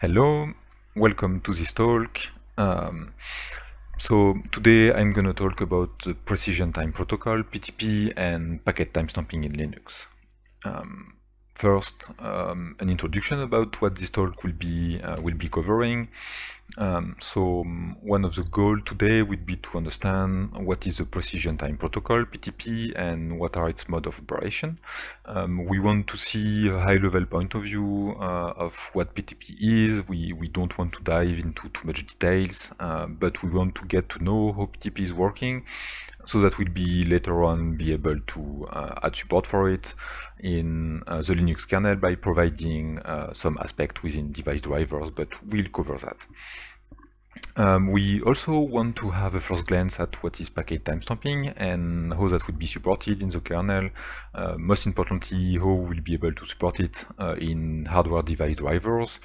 Hello, welcome to this talk. Um, so today I'm going to talk about the Precision Time Protocol, PTP, and Packet Timestamping in Linux. Um, first um, an introduction about what this talk will be uh, will be covering. Um, so um, one of the goals today would be to understand what is the precision time protocol (PTP) and what are its mode of operation. Um, we want to see a high-level point of view uh, of what PTP is. We we don't want to dive into too much details, uh, but we want to get to know how PTP is working so that we'll be later on be able to uh, add support for it in uh, the Linux kernel by providing uh, some aspect within device drivers, but we'll cover that. Um, we also want to have a first glance at what is packet timestamping and how that would be supported in the kernel. Uh, most importantly, how we'll be able to support it uh, in hardware device drivers.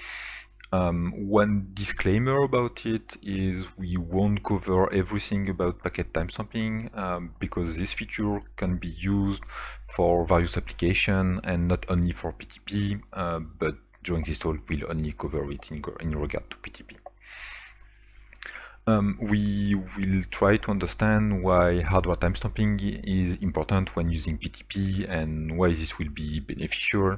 Um, one disclaimer about it is we won't cover everything about packet timestamping um, because this feature can be used for various applications and not only for PTP, uh, but during this talk we'll only cover it in, in regard to PTP. Um, we will try to understand why hardware timestamping is important when using PTP and why this will be beneficial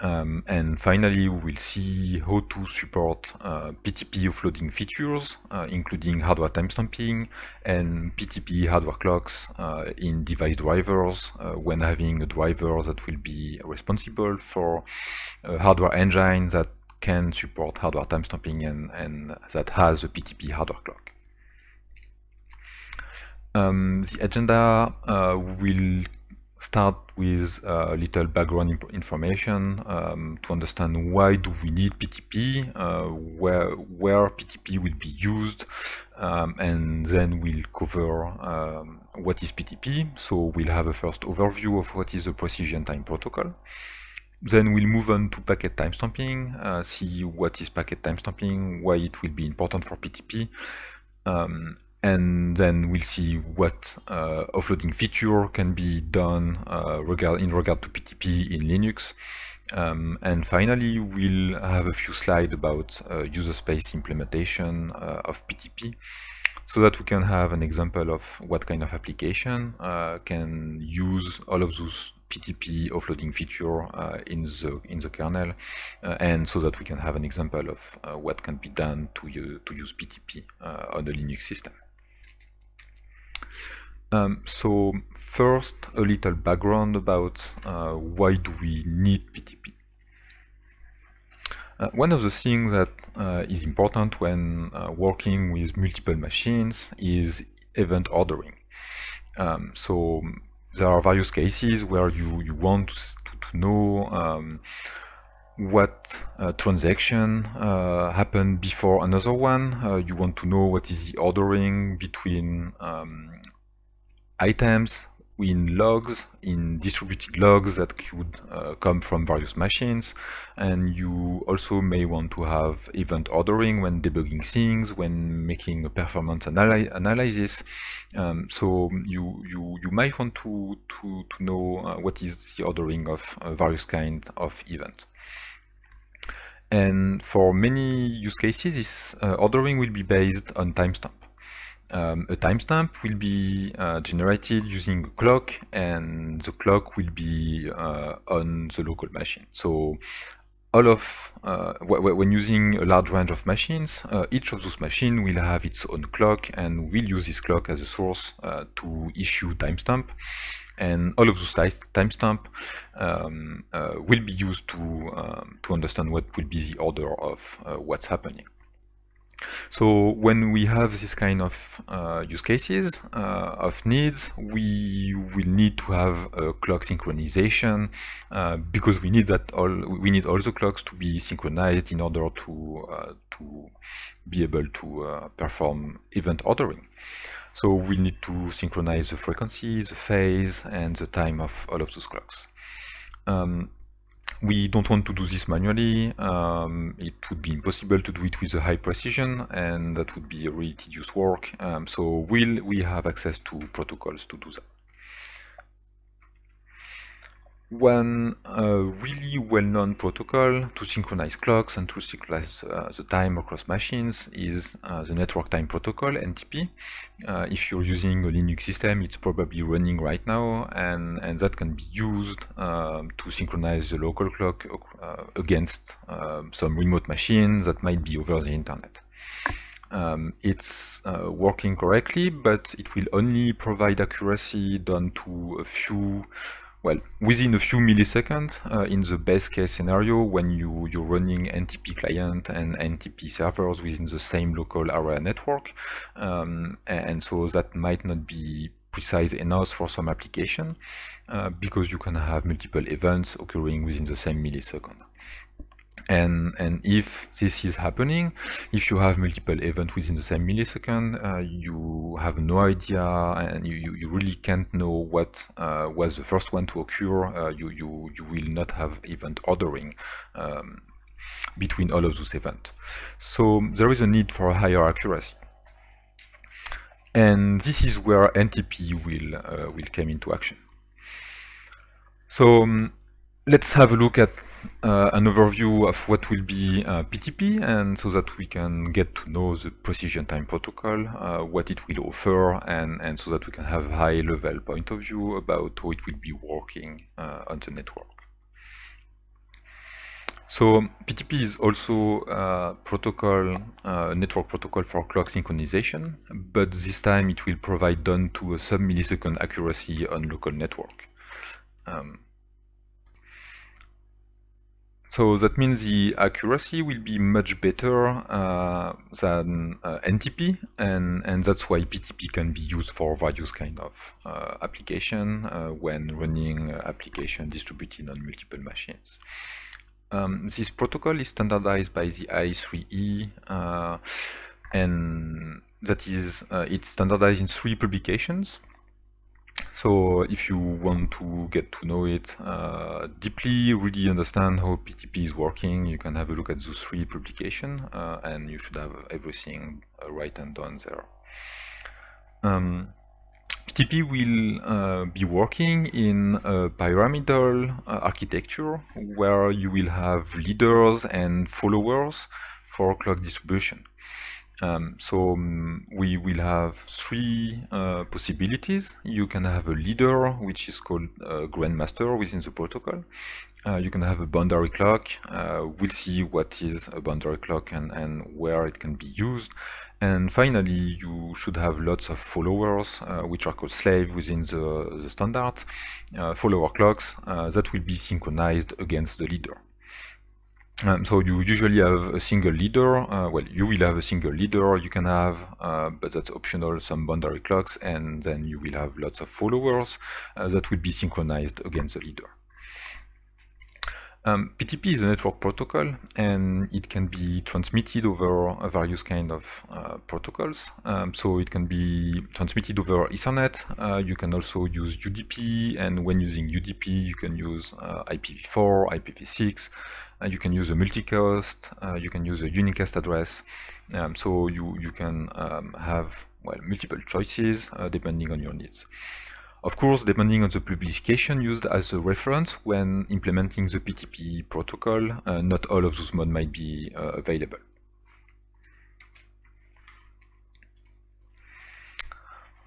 um, and finally, we will see how to support uh, PTP offloading features, uh, including hardware timestamping and PTP hardware clocks uh, in device drivers uh, when having a driver that will be responsible for a uh, hardware engine that can support hardware timestamping and, and that has a PTP hardware clock. Um, the agenda uh, will start with a little background information um, to understand why do we need PTP, uh, where, where PTP will be used, um, and then we'll cover um, what is PTP. So we'll have a first overview of what is the precision time protocol. Then we'll move on to packet timestamping, uh, see what is packet timestamping, why it will be important for PTP, um, and then we'll see what uh, offloading feature can be done uh, regard in regard to PTP in Linux. Um, and finally, we'll have a few slides about uh, user space implementation uh, of PTP so that we can have an example of what kind of application uh, can use all of those PTP offloading feature uh, in the in the kernel, uh, and so that we can have an example of uh, what can be done to to use PTP uh, on the Linux system. Um, so first, a little background about uh, why do we need PTP. Uh, one of the things that uh, is important when uh, working with multiple machines is event ordering. Um, so there are various cases where you, you want to, to know um, what uh, transaction uh, happened before another one. Uh, you want to know what is the ordering between um, items, in logs, in distributed logs that could uh, come from various machines. And you also may want to have event ordering when debugging things, when making a performance analy analysis. Um, so you, you, you might want to, to, to know uh, what is the ordering of uh, various kinds of events. And for many use cases, this uh, ordering will be based on timestamp um, a timestamp will be uh, generated using a clock and the clock will be uh, on the local machine. So all of, uh, when using a large range of machines, uh, each of those machines will have its own clock and will use this clock as a source uh, to issue timestamp. And all of those timestamp um, uh, will be used to, um, to understand what will be the order of what's happening. So when we have this kind of uh, use cases uh, of needs, we will need to have a clock synchronization uh, because we need that all we need all the clocks to be synchronized in order to uh, to be able to uh, perform event ordering. So we need to synchronize the frequency, the phase, and the time of all of those clocks. Um, we don't want to do this manually. Um, it would be impossible to do it with a high precision, and that would be a really tedious work. Um, so will we have access to protocols to do that? one uh, really well-known protocol to synchronize clocks and to synchronize uh, the time across machines is uh, the network time protocol NTP. Uh, if you're using a Linux system, it's probably running right now, and and that can be used um, to synchronize the local clock uh, against um, some remote machine that might be over the internet. Um, it's uh, working correctly, but it will only provide accuracy down to a few well, within a few milliseconds, uh, in the best case scenario, when you, you're running NTP client and NTP servers within the same local area network, um, and so that might not be precise enough for some application, uh, because you can have multiple events occurring within the same millisecond and and if this is happening if you have multiple events within the same millisecond uh, you have no idea and you, you, really can't know what uh, was the first one to occur uh, you, you you will not have event ordering um, between all of those events so there is a need for higher accuracy and this is where NTP will uh, will come into action so um, let's have a look at uh, an overview of what will be uh, PTP and so that we can get to know the precision time protocol, uh, what it will offer and, and so that we can have high level point of view about how it will be working uh, on the network. So PTP is also a uh, protocol, a uh, network protocol for clock synchronization, but this time it will provide down to a sub-millisecond accuracy on local network. Um, so that means the accuracy will be much better uh, than uh, NTP, and, and that's why PTP can be used for various kind of uh, application uh, when running uh, application distributed on multiple machines. Um, this protocol is standardized by the I3E, uh, and that is, it's standardized in three publications. So if you want to get to know it uh, deeply, really understand how PTP is working, you can have a look at those three publication uh, and you should have everything right and done there. Um, PTP will uh, be working in a pyramidal uh, architecture where you will have leaders and followers for clock distribution. Um, so um, we will have three uh, possibilities. You can have a leader, which is called uh, Grandmaster within the protocol. Uh, you can have a boundary clock. Uh, we'll see what is a boundary clock and, and where it can be used. And finally, you should have lots of followers, uh, which are called slave within the, the standard. Uh, follower clocks that will be synchronized against the leader. Um, so you usually have a single leader. Uh, well, you will have a single leader. You can have, uh, but that's optional, some boundary clocks, and then you will have lots of followers uh, that will be synchronized against the leader. Um, PTP is a network protocol, and it can be transmitted over various kind of uh, protocols. Um, so it can be transmitted over Ethernet. Uh, you can also use UDP, and when using UDP, you can use IPv4, uh, IPv6, uh, you can use a multicast, uh, you can use a unicast address, um, so you, you can um, have well multiple choices uh, depending on your needs. Of course, depending on the publication used as a reference when implementing the PTP protocol, uh, not all of those modes might be uh, available.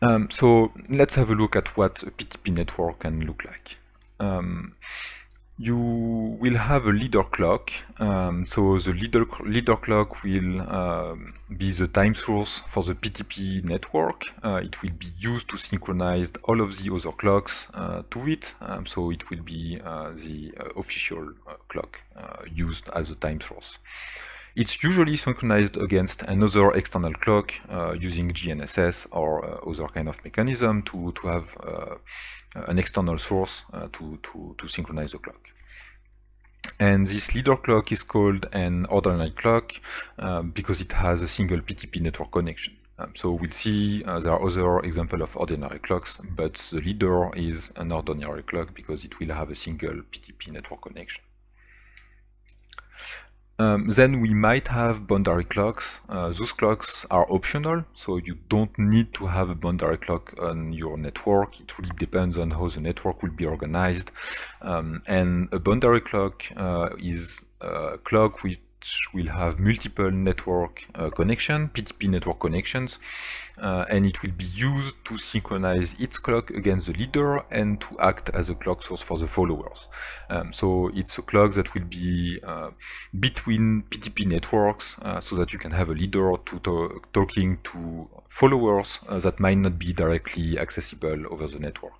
Um, so let's have a look at what a PTP network can look like. Um, you will have a leader clock. Um, so the leader, leader clock will uh, be the time source for the PTP network. Uh, it will be used to synchronize all of the other clocks uh, to it. Um, so it will be uh, the uh, official uh, clock used as a time source. It's usually synchronized against another external clock using GNSS or other kind of mechanism to, to have an external source to, to, to synchronize the clock. And this leader clock is called an ordinary clock uh, because it has a single PTP network connection. Um, so we'll see uh, there are other examples of ordinary clocks, but the leader is an ordinary clock because it will have a single PTP network connection. Um, then we might have boundary clocks. Uh, those clocks are optional, so you don't need to have a boundary clock on your network. It really depends on how the network will be organized. Um, and a boundary clock uh, is a clock which which will have multiple network uh, connection, PTP network connections, uh, and it will be used to synchronize its clock against the leader and to act as a clock source for the followers. Um, so it's a clock that will be uh, between PTP networks uh, so that you can have a leader to, talking to followers uh, that might not be directly accessible over the network.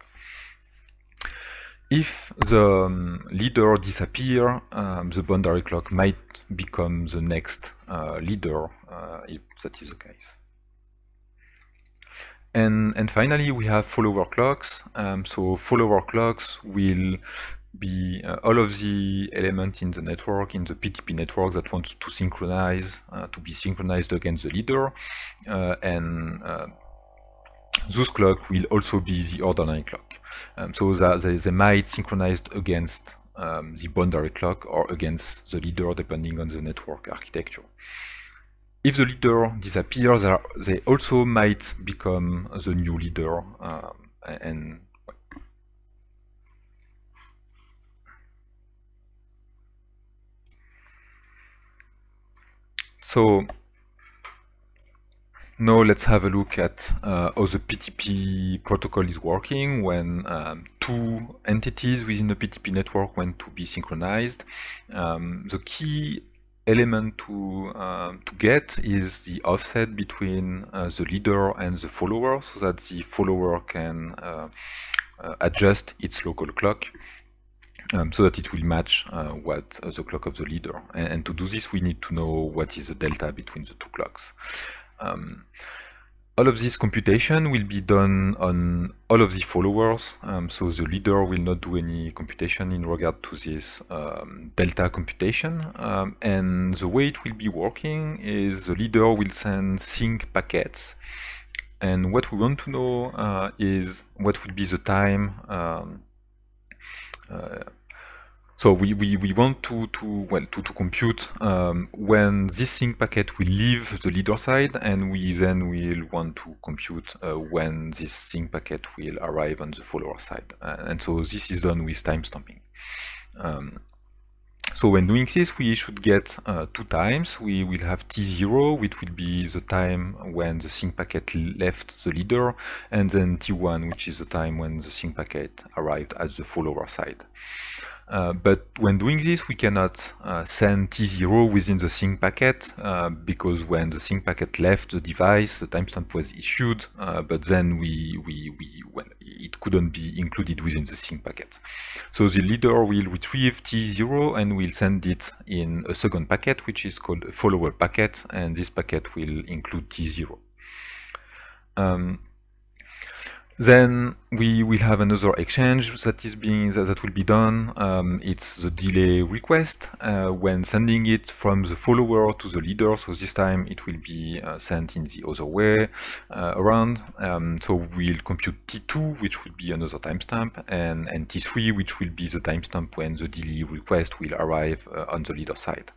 If the um, leader disappear, um, the boundary clock might become the next uh, leader, uh, if that is the case. And, and finally, we have follower clocks. Um, so follower clocks will be uh, all of the elements in the network, in the PTP network that wants to synchronize, uh, to be synchronized against the leader. Uh, and uh, those clock will also be the ordinary clock. Um, so they, they might synchronize against um, the boundary clock or against the leader depending on the network architecture. If the leader disappears, they also might become the new leader um, and so now let's have a look at uh, how the PTP protocol is working when um, two entities within the PTP network want to be synchronized. Um, the key element to um, to get is the offset between uh, the leader and the follower so that the follower can uh, uh, adjust its local clock um, so that it will match uh, what the clock of the leader and, and to do this we need to know what is the delta between the two clocks um, all of this computation will be done on all of the followers, um, so the leader will not do any computation in regard to this um, delta computation. Um, and the way it will be working is the leader will send sync packets. And what we want to know uh, is what would be the time um, uh, so we, we, we want to, to, well, to, to compute um, when this sync packet will leave the leader side, and we then will want to compute uh, when this sync packet will arrive on the follower side. Uh, and so this is done with timestamping. Um, so when doing this, we should get uh, two times. We will have T0, which will be the time when the sync packet left the leader, and then T1, which is the time when the sync packet arrived at the follower side. Uh, but when doing this, we cannot uh, send T0 within the sync packet uh, because when the sync packet left the device, the timestamp was issued, uh, but then we, we, we it couldn't be included within the sync packet. So the leader will retrieve T0 and will send it in a second packet, which is called a follower packet, and this packet will include T0. Um, then we will have another exchange that is being that will be done. Um, it's the delay request uh, when sending it from the follower to the leader. So this time it will be uh, sent in the other way uh, around. Um, so we'll compute T2, which will be another timestamp, and, and T3, which will be the timestamp when the delay request will arrive uh, on the leader side.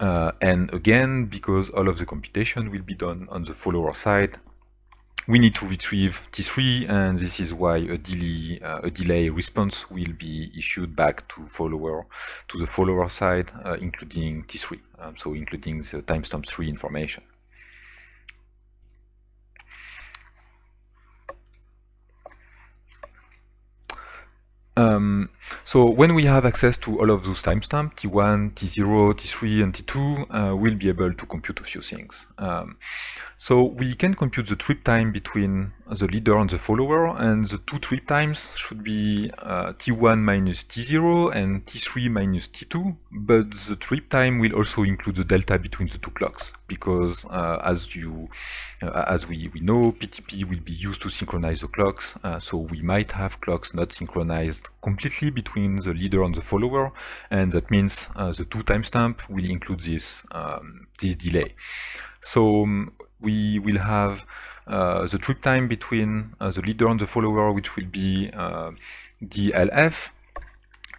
Uh, and again, because all of the computation will be done on the follower side, we need to retrieve T3, and this is why a delay, uh, a delay response will be issued back to follower to the follower side, uh, including T3, um, so including the timestamp 3 information. Um, so when we have access to all of those timestamps, T1, T0, T3, and T2, uh, we'll be able to compute a few things. Um, so we can compute the trip time between the leader and the follower, and the two trip times should be uh, t1 minus t0 and t3 minus t2, but the trip time will also include the delta between the two clocks, because uh, as you, uh, as we, we know, PTP will be used to synchronize the clocks, uh, so we might have clocks not synchronized completely between the leader and the follower, and that means uh, the two timestamp will include this, um, this delay. So um, we will have uh, the trip time between uh, the leader and the follower, which will be uh, DLF.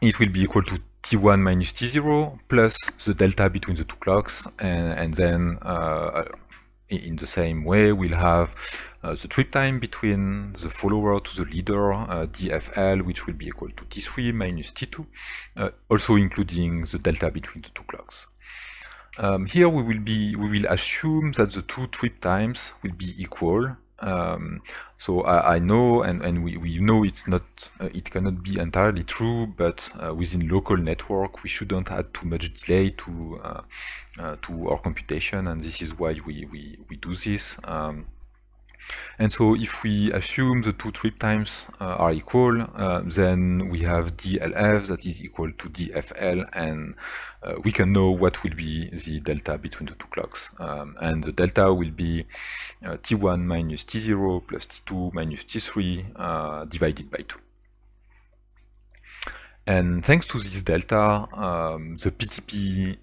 It will be equal to T1 minus T0 plus the delta between the two clocks. And, and then uh, uh, in the same way, we'll have uh, the trip time between the follower to the leader, DFL, which will be equal to T3 minus T2, also including the delta between the two clocks. Um, here we will be we will assume that the two trip times will be equal. Um, so I, I, know and, and we, we know it's not uh, it cannot be entirely true, but uh, within local network we shouldn't add too much delay to uh, uh to our computation, and this is why we we, we do this. Um, and so if we assume the two trip times uh, are equal, uh, then we have DLF that is equal to DFL, and uh, we can know what will be the delta between the two clocks. Um, and the delta will be uh, T1 minus T0 plus T2 minus T3 uh, divided by 2. And thanks to this delta, um, the PTP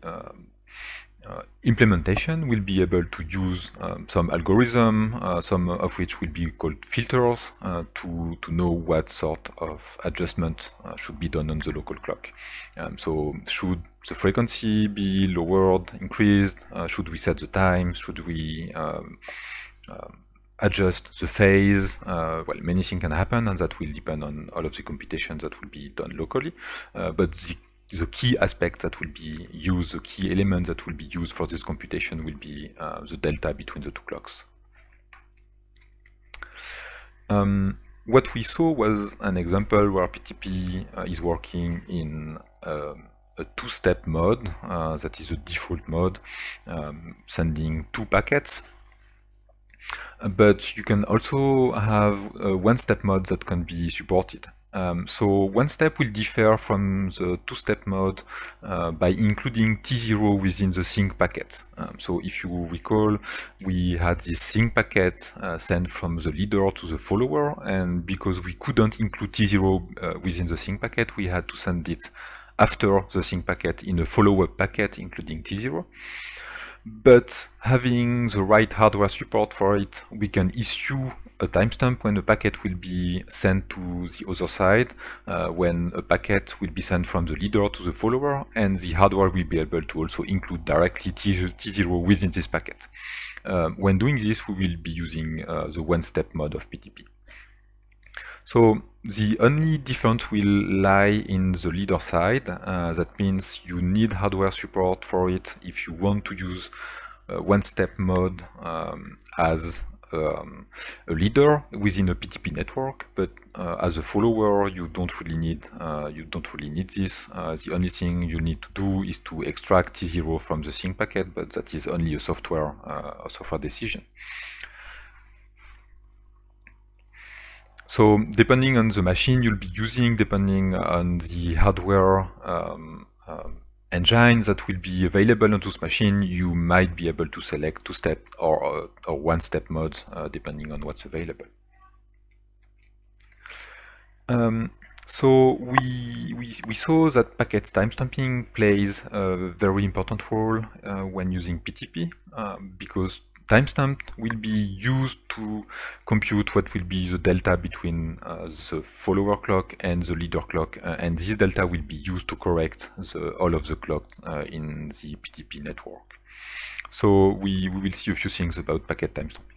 uh, implementation will be able to use um, some algorithm, uh, some of which will be called filters, uh, to, to know what sort of adjustment uh, should be done on the local clock. Um, so should the frequency be lowered, increased? Uh, should we set the time? Should we um, um, adjust the phase. Uh, well, many things can happen, and that will depend on all of the computations that will be done locally. Uh, but the the key aspect that will be used, the key element that will be used for this computation will be uh, the delta between the two clocks. Um, what we saw was an example where PTP uh, is working in uh, a two-step mode, uh, that is the default mode, um, sending two packets but you can also have a uh, one-step mode that can be supported. Um, so one step will differ from the two-step mode uh, by including T0 within the sync packet. Um, so if you recall, we had this sync packet uh, sent from the leader to the follower, and because we couldn't include T0 uh, within the sync packet, we had to send it after the sync packet in a follow-up packet including T0 but having the right hardware support for it, we can issue a timestamp when a packet will be sent to the other side, uh, when a packet will be sent from the leader to the follower, and the hardware will be able to also include directly T0 within this packet. Um, when doing this, we will be using uh, the one-step mode of PTP. So the only difference will lie in the leader side. Uh, that means you need hardware support for it if you want to use uh, one-step mode um, as um, a leader within a PTP network, but uh, as a follower, you don't really need uh, you don't really need this. Uh, the only thing you need to do is to extract T0 from the sync packet, but that is only a software uh, a software decision. So depending on the machine you'll be using, depending on the hardware um, um, engine that will be available on this machine, you might be able to select two-step or, uh, or one-step modes uh, depending on what's available. Um, so we, we, we, saw that packet timestamping plays a very important role uh, when using PTP uh, because timestamp will be used to compute what will be the delta between uh, the follower clock and the leader clock uh, and this delta will be used to correct the, all of the clock uh, in the PTP network. So we, we will see a few things about packet timestamping.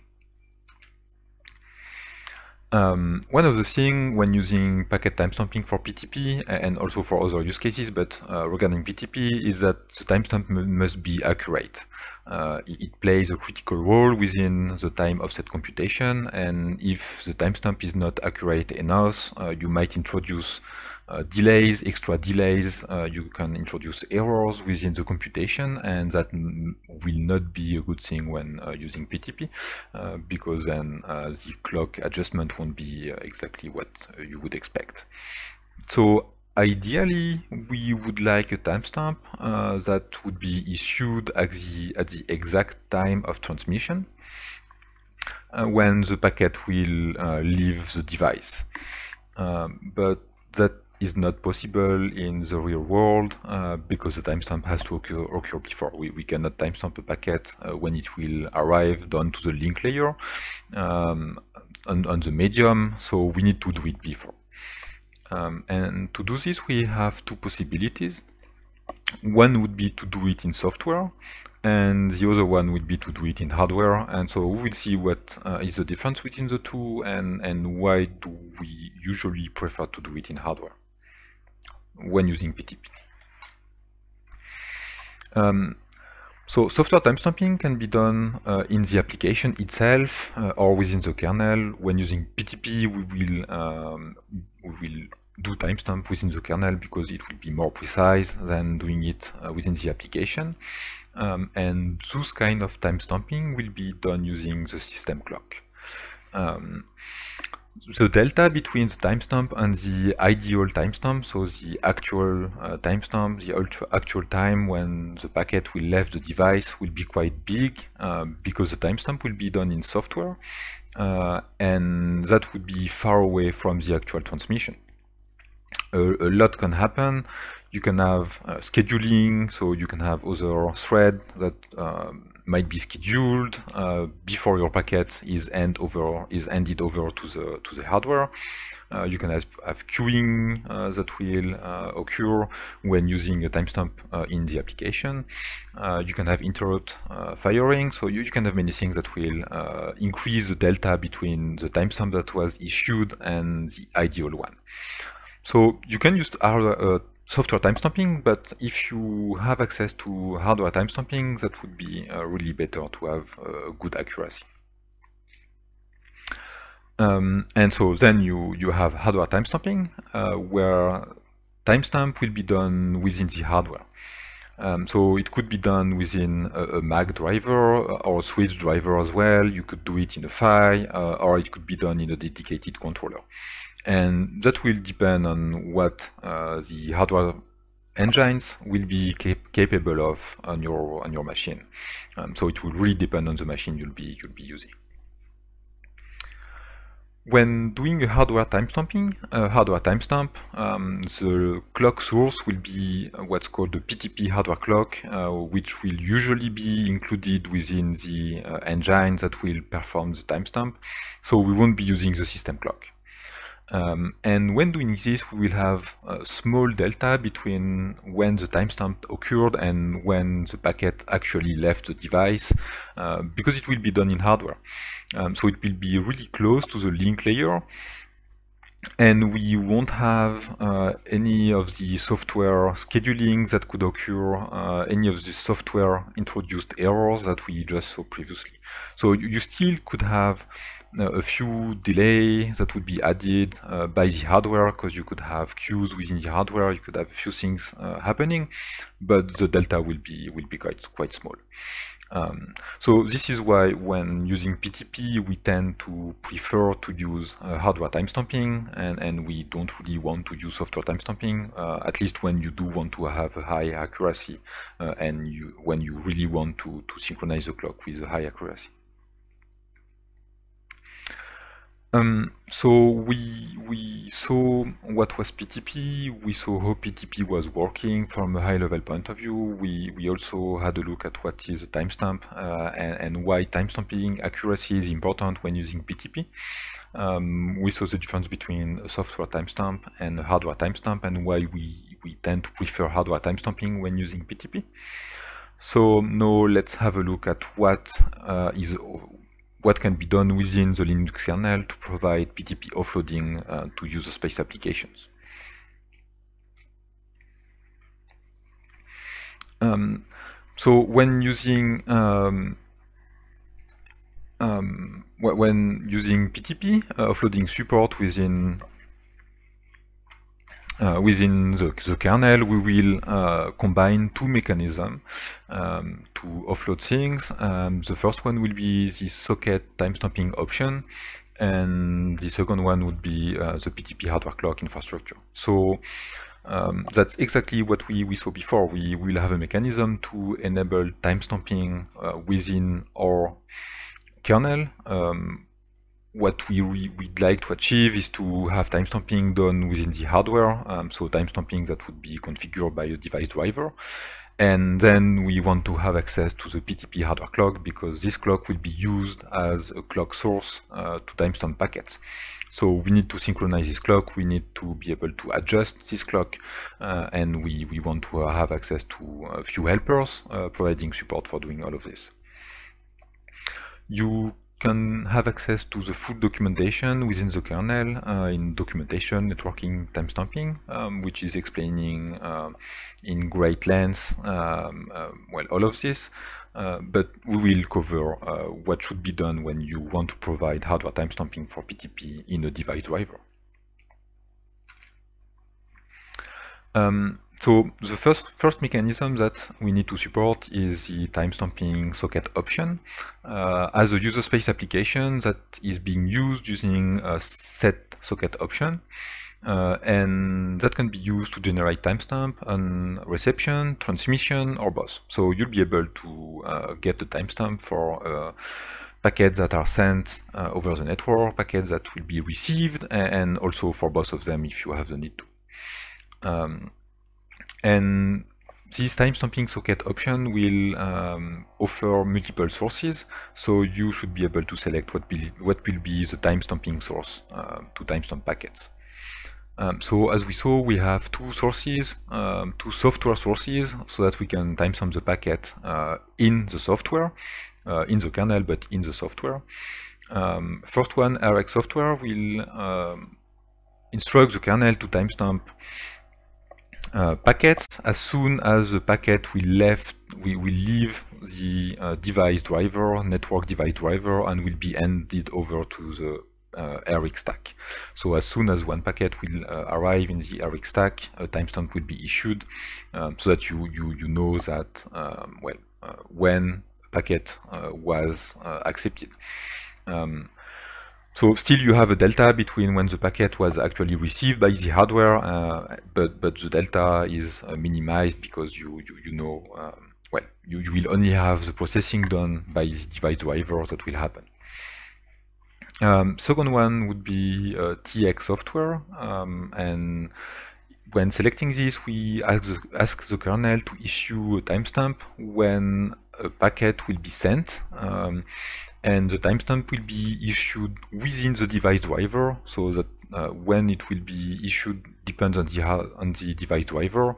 Um, one of the things when using packet timestamping for PTP and also for other use cases, but uh, regarding PTP, is that the timestamp must be accurate. Uh, it plays a critical role within the time offset computation, and if the timestamp is not accurate enough, uh, you might introduce uh, delays, extra delays, uh, you can introduce errors within the computation and that will not be a good thing when uh, using PTP uh, because then uh, the clock adjustment won't be uh, exactly what you would expect. So ideally we would like a timestamp that would be issued at the, at the exact time of transmission when the packet will leave the device. Um, but that is not possible in the real world uh, because the timestamp has to occur, occur before. We, we cannot timestamp a packet uh, when it will arrive down to the link layer um, on, on, the medium, so we need to do it before. Um, and to do this, we have two possibilities. One would be to do it in software, and the other one would be to do it in hardware. And so we'll see what uh, is the difference between the two and, and why do we usually prefer to do it in hardware when using PTP. Um, so software timestamping can be done uh, in the application itself uh, or within the kernel. When using PTP, we will um, we will do timestamp within the kernel because it will be more precise than doing it uh, within the application. Um, and this kind of timestamping will be done using the system clock. Um, the delta between the timestamp and the ideal timestamp, so the actual uh, timestamp, the actual time when the packet will leave the device will be quite big uh, because the timestamp will be done in software uh, and that would be far away from the actual transmission. A, a lot can happen. You can have uh, scheduling, so you can have other thread that um, might be scheduled uh, before your packet is end over is handed over to the to the hardware. Uh, you can have, have queuing uh, that will uh, occur when using a timestamp uh, in the application. Uh, you can have interrupt firing, so you, you, can have many things that will increase the delta between the timestamp that was issued and the ideal one. So you can use our software timestamping, but if you have access to hardware timestamping, that would be uh, really better to have uh, good accuracy. Um, and so then you, you have hardware timestamping, uh, where timestamp will be done within the hardware. Um, so it could be done within a, a, Mac driver or a switch driver as well. You could do it in a PHY, uh, or it could be done in a dedicated controller and that will depend on what uh, the hardware engines will be cap capable of on your on your machine. Um, so it will really depend on the machine you'll be you'll be using. When doing a hardware timestamping, a hardware timestamp, um, the clock source will be what's called the PTP hardware clock, uh, which will usually be included within the uh, engine that will perform the timestamp. So we won't be using the system clock. Um, and when doing this, we will have a small delta between when the timestamp occurred and when the packet actually left the device, uh, because it will be done in hardware. Um, so it will be really close to the link layer, and we won't have uh, any of the software scheduling that could occur, uh, any of the software introduced errors that we just saw previously. So you, you still could have a few delay that would be added uh, by the hardware because you could have queues within the hardware, you could have a few things uh, happening, but the delta will be will be quite quite small. Um, so this is why when using PTP, we tend to prefer to use uh, hardware timestamping and, and we don't really want to use software timestamping, uh, at least when you do want to have a high accuracy uh, and you, when you really want to, to synchronize the clock with a high accuracy. Um, so we we saw what was PTP, we saw how PTP was working from a high-level point of view. We we also had a look at what is a timestamp uh, and, and, why timestamping accuracy is important when using PTP. Um, we saw the difference between a software timestamp and a hardware timestamp and why we we tend to prefer hardware timestamping when using PTP. So now let's have a look at what uh, is what can be done within the Linux kernel to provide PTP offloading uh, to user space applications. Um, so when using um, um, when using PTP, uh, offloading support within uh, within the, the, kernel, we will uh, combine two mechanisms um, to offload things. Um, the first one will be the socket timestamping option, and the second one would be uh, the PTP hardware clock infrastructure. So um, that's exactly what we, we saw before. We will have a mechanism to enable timestamping uh, within our kernel. Um, what we re would like to achieve is to have timestamping done within the hardware, um, so timestamping that would be configured by a device driver. And then we want to have access to the PTP hardware clock because this clock will be used as a clock source uh, to timestamp packets. So we need to synchronize this clock, we need to be able to adjust this clock, uh, and we, we want to uh, have access to a few helpers uh, providing support for doing all of this. You can have access to the full documentation within the kernel uh, in documentation, networking, timestamping, um, which is explaining uh, in great length, um, uh, well, all of this. Uh, but we will cover uh, what should be done when you want to provide hardware timestamping for PTP in a device driver. Um, so the first, first mechanism that we need to support is the timestamping socket option uh, as a user space application that is being used using a set socket option. Uh, and that can be used to generate timestamp on reception, transmission, or both. So you'll be able to uh, get the timestamp for uh, packets that are sent uh, over the network, packets that will be received, and also for both of them if you have the need to. Um, and this time stamping socket option will um, offer multiple sources, so you should be able to select what, be, what will be the time stamping source uh, to timestamp packets. Um, so as we saw, we have two sources, um, two software sources, so that we can timestamp the packet uh, in the software, uh, in the kernel, but in the software. Um, first one, RX software, will um, instruct the kernel to timestamp uh, packets as soon as the packet will left we will leave the uh, device driver network device driver and will be handed over to the uh, Eric stack. So as soon as one packet will uh, arrive in the Eric stack, a timestamp will be issued um, so that you you you know that um, well uh, when packet uh, was accepted. Um, so still you have a delta between when the packet was actually received by the hardware, uh, but, but the delta is uh, minimized because you, you, you know, um, well, you, you, will only have the processing done by the device driver that will happen. Um, second one would be uh, TX software. Um, and when selecting this, we ask the, ask the kernel to issue a timestamp when a packet will be sent. Um, and the timestamp will be issued within the device driver so that uh, when it will be issued depends on the, on the device driver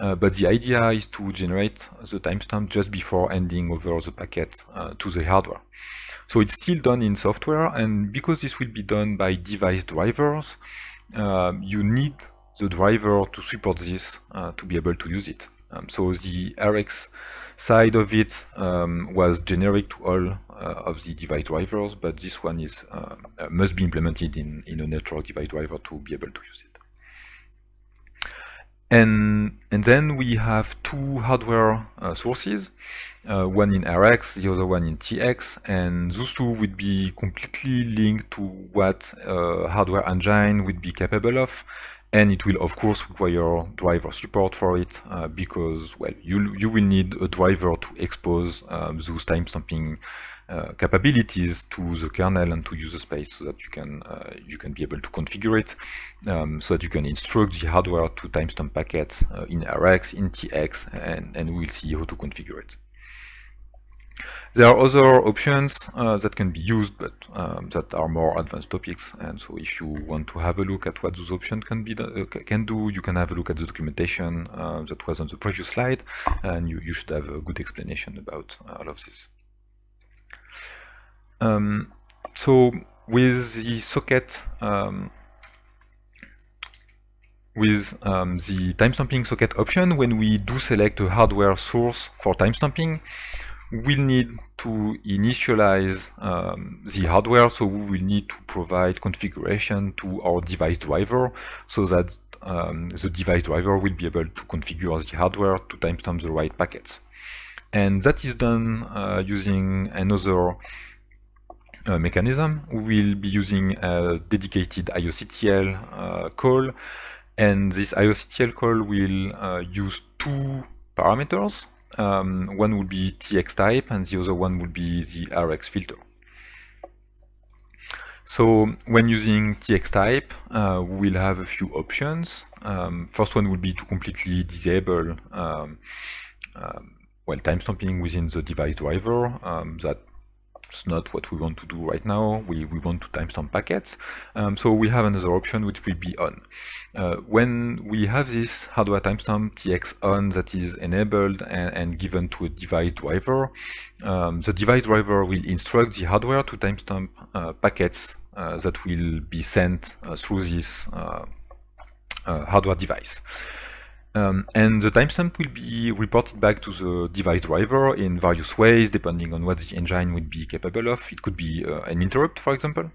uh, but the idea is to generate the timestamp just before handing over the packet uh, to the hardware. So it's still done in software and because this will be done by device drivers, um, you need the driver to support this uh, to be able to use it. Um, so the RX side of it um, was generic to all uh, of the device drivers, but this one is uh, uh, must be implemented in, in a network device driver to be able to use it. And, and then we have two hardware uh, sources, uh, one in RX, the other one in TX, and those two would be completely linked to what uh, hardware engine would be capable of, and it will of course require driver support for it because well you you will need a driver to expose um, those timestamping uh, capabilities to the kernel and to user space so that you can uh, you can be able to configure it um, so that you can instruct the hardware to timestamp packets uh, in RX, in TX, and, and we'll see how to configure it. There are other options uh, that can be used, but um, that are more advanced topics. And so if you want to have a look at what those options can be uh, can do, you can have a look at the documentation that was on the previous slide, and you, you should have a good explanation about all of this. Um, so with the socket, um, with um, the timestamping socket option, when we do select a hardware source for timestamping, we'll need to initialize um, the hardware, so we will need to provide configuration to our device driver so that um, the device driver will be able to configure the hardware to timestamp the right packets. And that is done uh, using another uh, mechanism. We'll be using a dedicated IOCTL uh, call, and this IOCTL call will uh, use two parameters. Um, one will be TX type, and the other one will be the RX filter. So when using TX type, uh, we'll have a few options. Um, first one would be to completely disable um, um, well timestamping within the device driver. Um, that it's not what we want to do right now. We, we want to timestamp packets. Um, so we have another option which will be on. Uh, when we have this hardware timestamp TX on that is enabled and, and given to a device driver, um, the device driver will instruct the hardware to timestamp uh, packets uh, that will be sent uh, through this uh, uh, hardware device. Um, and the timestamp will be reported back to the device driver in various ways, depending on what the engine would be capable of. It could be uh, an interrupt, for example.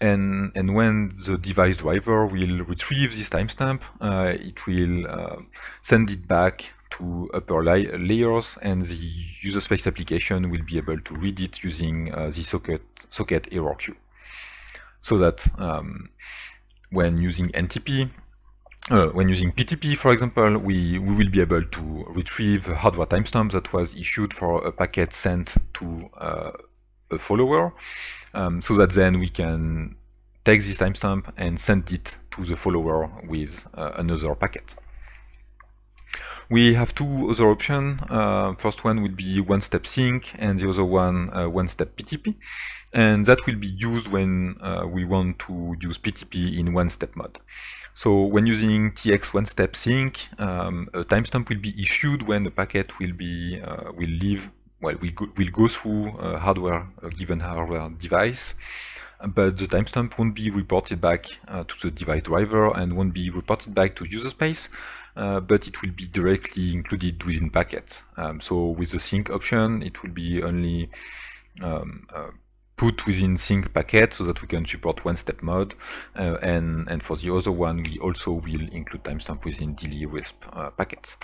And, and when the device driver will retrieve this timestamp, uh, it will uh, send it back to upper la layers and the user space application will be able to read it using uh, the socket, socket error queue. So that um, when using NTP, uh, when using PTP, for example, we, we will be able to retrieve a hardware timestamp that was issued for a packet sent to uh, a follower, um, so that then we can take this timestamp and send it to the follower with uh, another packet. We have two other options. Uh, first one will be one-step sync, and the other one uh, one-step PTP, and that will be used when uh, we want to use PTP in one-step mode. So when using TX one-step sync, um, a timestamp will be issued when the packet will be uh, will leave well will go, will go through a hardware a given hardware device, but the timestamp won't be reported back uh, to the device driver and won't be reported back to user space. Uh, but it will be directly included within packets. Um, so with the sync option, it will be only um, uh, put within sync packet so that we can support one step mode uh, and and for the other one we also will include timestamp within delay wisp uh, packets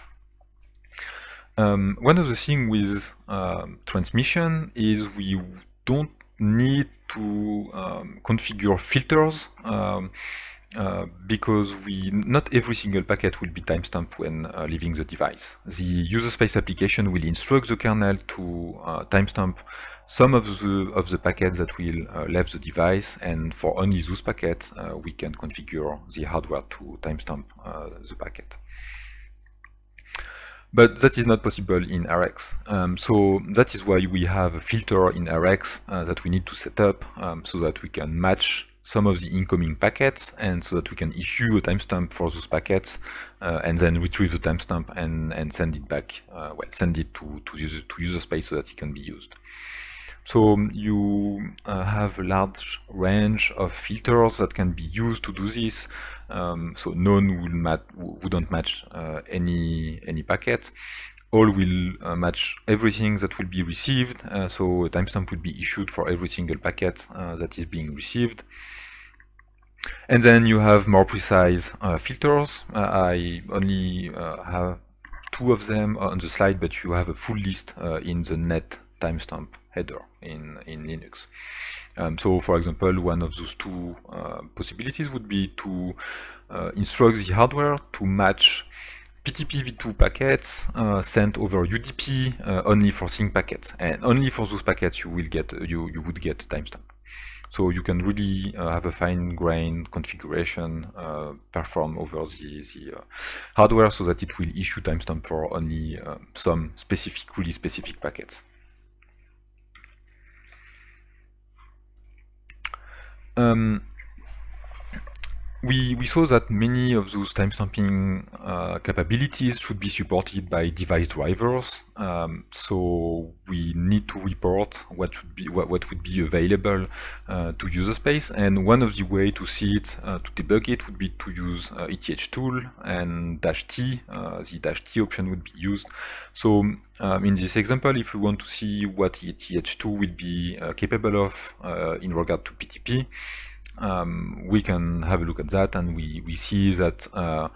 um, one of the thing with um, transmission is we don't need to um, configure filters um, uh, because we not every single packet will be timestamped when uh, leaving the device. The user space application will instruct the kernel to uh, timestamp some of the of the packets that will uh, leave the device, and for only those packets, uh, we can configure the hardware to timestamp uh, the packet. But that is not possible in RX. Um, so that is why we have a filter in RX that we need to set up um, so that we can match some of the incoming packets and so that we can issue a timestamp for those packets uh, and then retrieve the timestamp and, and send it back, uh, well, send it to, to, user, to user space so that it can be used. So um, you uh, have a large range of filters that can be used to do this. Um, so none will mat wouldn't match uh, any any packet all will uh, match everything that will be received. Uh, so a timestamp will be issued for every single packet uh, that is being received. And then you have more precise uh, filters. Uh, I only uh, have two of them on the slide, but you have a full list in the net timestamp header in, in Linux. Um, so for example, one of those two possibilities would be to instruct the hardware to match PTP v2 packets uh, sent over UDP uh, only for sync packets, and only for those packets you will get uh, you you would get timestamp. So you can really uh, have a fine-grained configuration uh, perform over the, the uh, hardware so that it will issue timestamp for only some specific, really specific packets. Um, we, we saw that many of those timestamping uh, capabilities should be supported by device drivers. Um, so we need to report what should be what, what would be available uh, to user space. And one of the way to see it, uh, to debug it, would be to use ETH uh, tool and dash T. Uh, the dash T option would be used. So um, in this example, if we want to see what ETH2 will be uh, capable of in regard to PTP, um, we can have a look at that and we, we see that uh,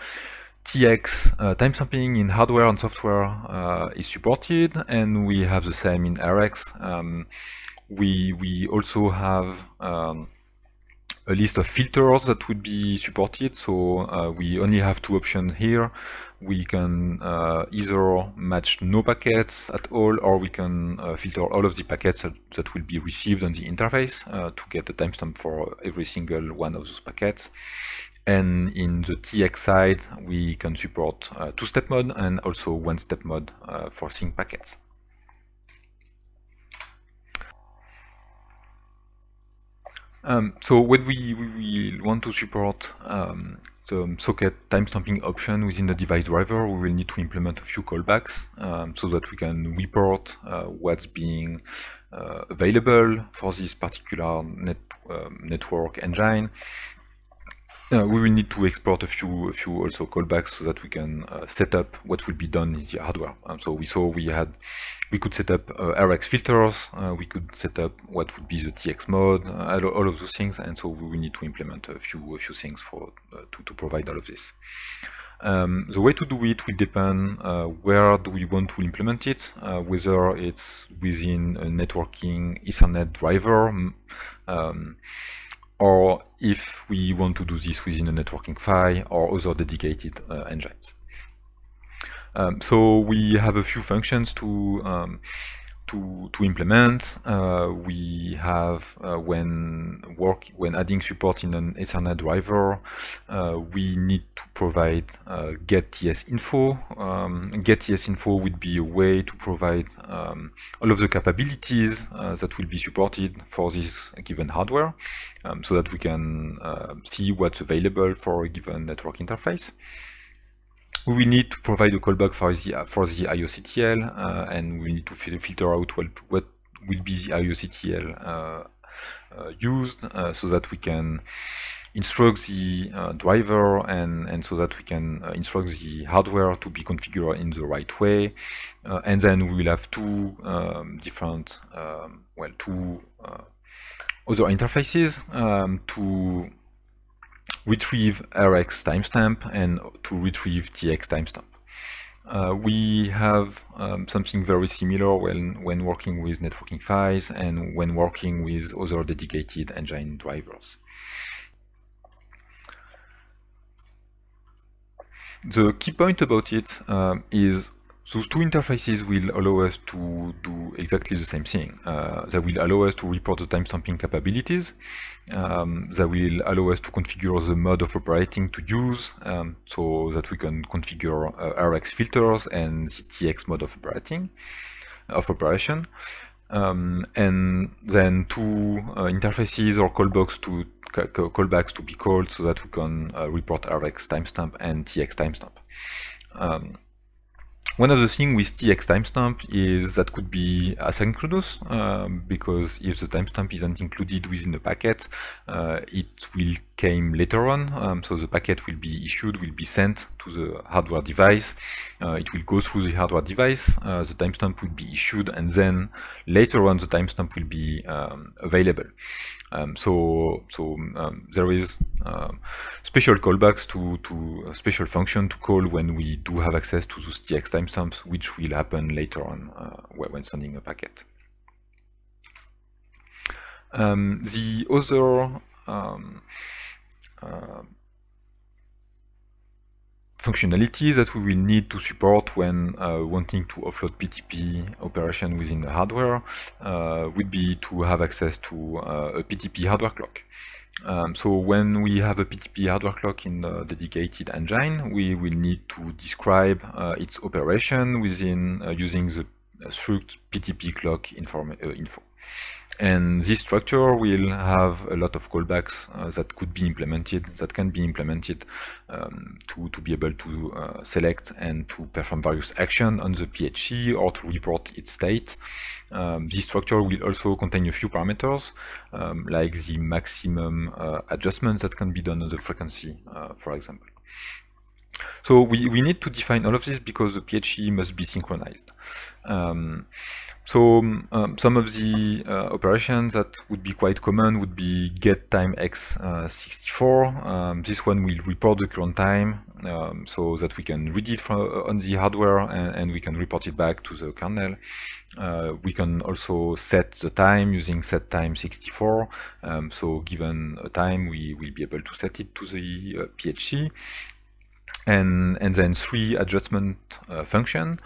TX uh, time sampling in hardware and software uh, is supported and we have the same in RX. Um, we, we also have um, a list of filters that would be supported. So uh, we only have two options here. We can uh, either match no packets at all, or we can uh, filter all of the packets that, that, will be received on the interface uh, to get the timestamp for every single one of those packets. And in the TX side, we can support uh, two-step mode and also one-step mode uh, for sync packets. Um, so what we, we want to support um, the socket timestamping option within the device driver, we will need to implement a few callbacks um, so that we can report uh, what's being uh, available for this particular net, um, network engine uh, we will need to export a few, a few also callbacks so that we can uh, set up what will be done in the hardware. And um, so we saw we had, we could set up uh, RX filters, uh, we could set up what would be the TX mode, uh, all of those things. And so we will need to implement a few, a few things for uh, to, to provide all of this. Um, the way to do it will depend uh, where do we want to implement it, uh, whether it's within a networking Ethernet driver, um, or if we want to do this within a networking file or other dedicated uh, engines. Um, so we have a few functions to um, to, to implement, uh, we have uh, when work when adding support in an Ethernet driver, uh, we need to provide uh, get TS info. Um, get TS info would be a way to provide um, all of the capabilities uh, that will be supported for this given hardware, um, so that we can uh, see what's available for a given network interface we need to provide a callback for the for the IOCTL, uh, and we need to filter out what what will be the IOCTL uh, uh, used, uh, so that we can instruct the uh, driver and and so that we can uh, instruct the hardware to be configured in the right way, and then we will have two um, different um, well two other interfaces um, to retrieve Rx timestamp and to retrieve Tx timestamp. Uh, we have um, something very similar when, when working with networking files and when working with other dedicated engine drivers. The key point about it uh, is those two interfaces will allow us to do exactly the same thing. Uh, they will allow us to report the timestamping capabilities. Um, they will allow us to configure the mode of operating to use um, so that we can configure uh, RX filters and TX mode of operating of operation. Um, and then two uh, interfaces or callbacks to callbacks to be called so that we can uh, report RX timestamp and TX timestamp. Um, one of the things with tx timestamp is that could be asynchronous, uh, because if the timestamp isn't included within the packet, uh, it will came later on. Um, so the packet will be issued, will be sent to the hardware device. Uh, it will go through the hardware device. Uh, the timestamp will be issued, and then later on the timestamp will be um, available. Um, so so um, there is um, special callbacks to, to a special function to call when we do have access to those TX timestamps, which will happen later on uh, when sending a packet. Um, the other uh, functionalities that we will need to support when uh, wanting to offload PTP operation within the hardware uh, would be to have access to uh, a PTP hardware clock. Um, so when we have a PTP hardware clock in the dedicated engine, we will need to describe uh, its operation within uh, using the struct PTP clock info. And this structure will have a lot of callbacks uh, that could be implemented, that can be implemented um, to, to be able to uh, select and to perform various actions on the PHC or to report its state. Um, this structure will also contain a few parameters, um, like the maximum uh, adjustments that can be done on the frequency, uh, for example. So we, we need to define all of this because the PHE must be synchronized. Um, so um, um, some of the uh, operations that would be quite common would be get time x64. Uh, um, this one will report the current time um, so that we can read it from, uh, on the hardware and, and, we can report it back to the kernel. Uh, we can also set the time using set time 64. Um, so given a time, we will be able to set it to the uh, PHC and and then three adjustment uh, function.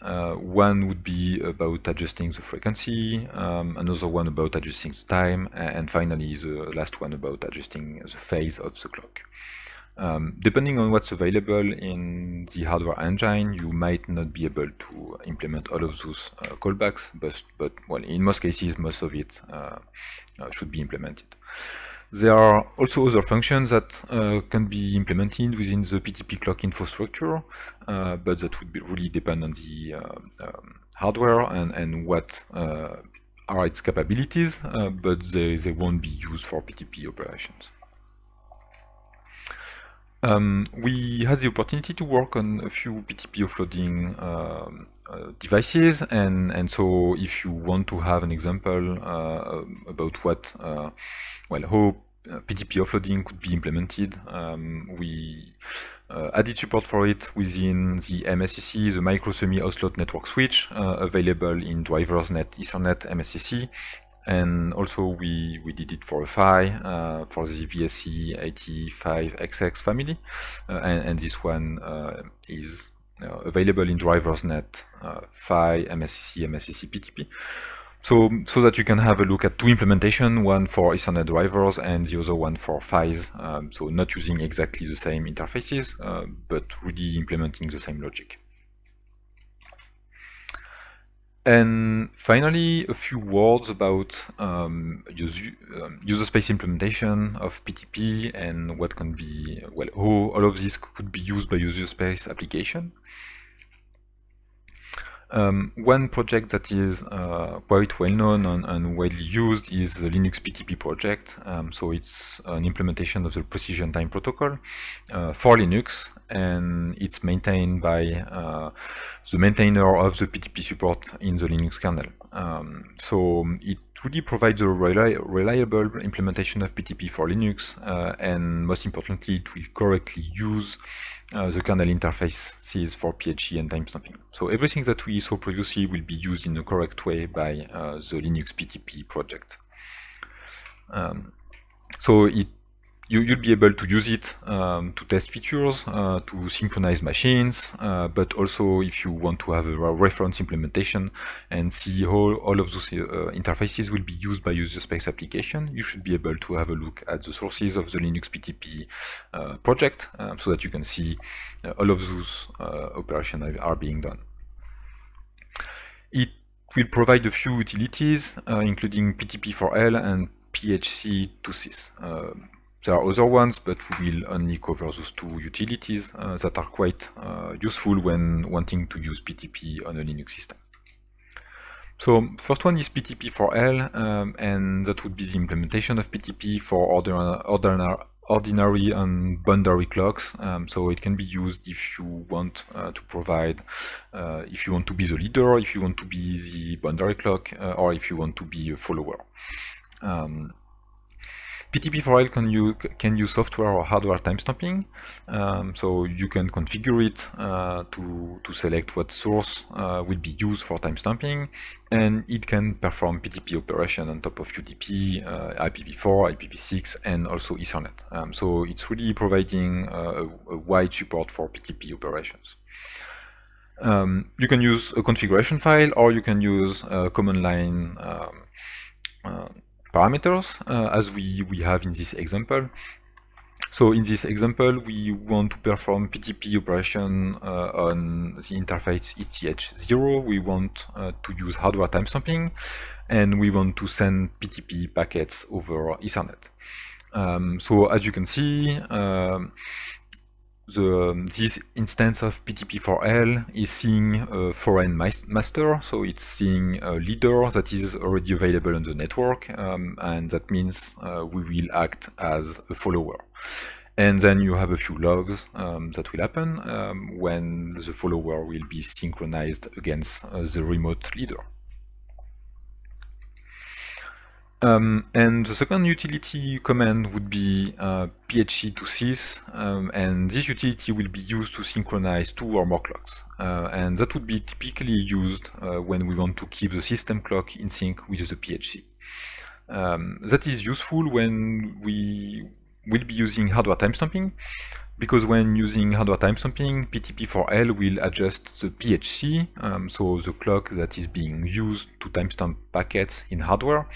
Uh, one would be about adjusting the frequency, um, another one about adjusting the time, and finally the last one about adjusting the phase of the clock. Um, depending on what's available in the hardware engine, you might not be able to implement all of those uh, callbacks, but, but well, in most cases, most of it uh, uh, should be implemented. There are also other functions that uh, can be implemented within the PTP clock infrastructure, uh, but that would really depend on the uh, um, hardware and, and what uh, are its capabilities, uh, but they, they won't be used for PTP operations. Um, we had the opportunity to work on a few PTP offloading um, uh, devices, and, and so if you want to have an example uh, um, about what, uh, well, how PTP uh, offloading could be implemented, um, we uh, added support for it within the MSCC, the microsemi Oslot network switch, uh, available in drivers net Ethernet, MSCC, and also we, we did it for a file uh, for the VSC85XX family uh, and, and, this one uh, is uh, available in drivers.net uh, PHY, MSCC, MSCC PTP so, so that you can have a look at two implementation, one for Ethernet drivers and the other one for files. Um, so not using exactly the same interfaces, uh, but really implementing the same logic. And finally, a few words about um, user, um, user, space implementation of PTP and what can be, well, how all of this could be used by user space application. Um, one project that is uh, quite well known and, and, widely used is the Linux PTP project. Um, so it's an implementation of the Precision Time Protocol uh, for Linux, and it's maintained by uh, the maintainer of the PTP support in the Linux kernel. Um, so it it really provides a reli reliable implementation of PTP for Linux, uh, and most importantly, it will correctly use uh, the kernel interfaces for PHE and time stamping. So everything that we saw previously will be used in the correct way by uh, the Linux PTP project. Um, so it you, will be able to use it um, to test features, uh, to synchronize machines, uh, but also if you want to have a reference implementation and see how all of those uh, interfaces will be used by user space application, you should be able to have a look at the sources of the Linux PTP uh, project um, so that you can see uh, all of those uh, operations are being done. It will provide a few utilities, including PTP4L and PHC2SYS. There are other ones, but we will only cover those two utilities uh, that are quite uh, useful when wanting to use PTP on a Linux system. So first one is PTP for L, um, and that would be the implementation of PTP for ordinary, ordinary, ordinary and boundary clocks. Um, so it can be used if you want uh, to provide, uh, if you want to be the leader, if you want to be the boundary clock, uh, or if you want to be a follower. Um, PTP4L can use, can use software or hardware timestamping, um, so you can configure it uh, to, to select what source uh, will be used for timestamping, and it can perform PTP operation on top of UDP, uh, IPv4, IPv6, and also Ethernet. Um, so it's really providing uh, a, a wide support for PTP operations. Um, you can use a configuration file or you can use a uh, command line um, parameters uh, as we, we have in this example. So in this example, we want to perform PTP operation uh, on the interface ETH0. We want uh, to use hardware timestamping, and we want to send PTP packets over Ethernet. Um, so as you can see, um, the, um, this instance of PTP4L is seeing a foreign master, so it's seeing a leader that is already available on the network, um, and that means uh, we will act as a follower. And then you have a few logs um, that will happen um, when the follower will be synchronized against uh, the remote leader. Um, and the second utility command would be uh, PHC to sys, um, and this utility will be used to synchronize two or more clocks. Uh, and that would be typically used uh, when we want to keep the system clock in sync with the PHC. Um, that is useful when we will be using hardware timestamping, because when using hardware time stamping, PTP4L will adjust the PHC, um, so the clock that is being used to timestamp packets in hardware,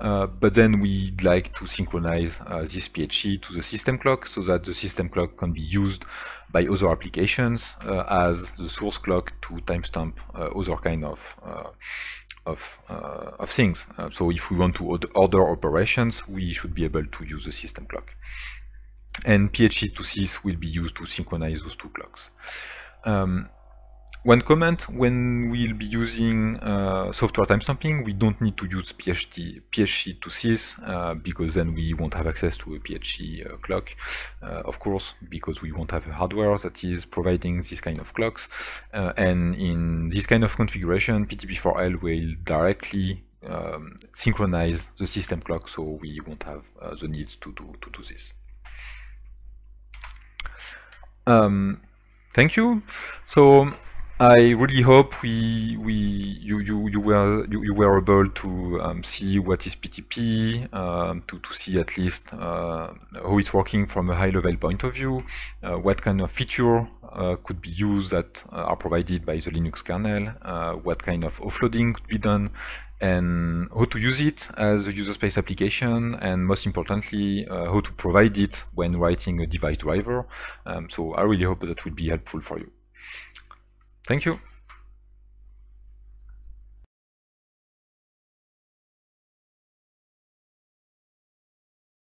uh, but then we'd like to synchronize uh, this PHC to the system clock so that the system clock can be used by other applications uh, as the source clock to timestamp uh, other kind of uh, of, uh, of things. so if we want to order operations, we should be able to use the system clock and PHE-26 will be used to synchronize those two clocks. Um, one comment, when we'll be using uh, software timestamping, we don't need to use PHT, PHE to sys uh, because then we won't have access to a PHE uh, clock, uh, of course, because we won't have a hardware that is providing this kind of clocks. Uh, and in this kind of configuration, PTP4L will directly um, synchronize the system clock, so we won't have uh, the need to do, to do this. Um, thank you. So I really hope we we you you you were you, you were able to um, see what is PTP um, to to see at least uh, how it's working from a high level point of view, uh, what kind of feature uh, could be used that uh, are provided by the Linux kernel, uh, what kind of offloading could be done, and how to use it as a user space application, and most importantly, uh, how to provide it when writing a device driver. Um, so I really hope that would be helpful for you. Thank you.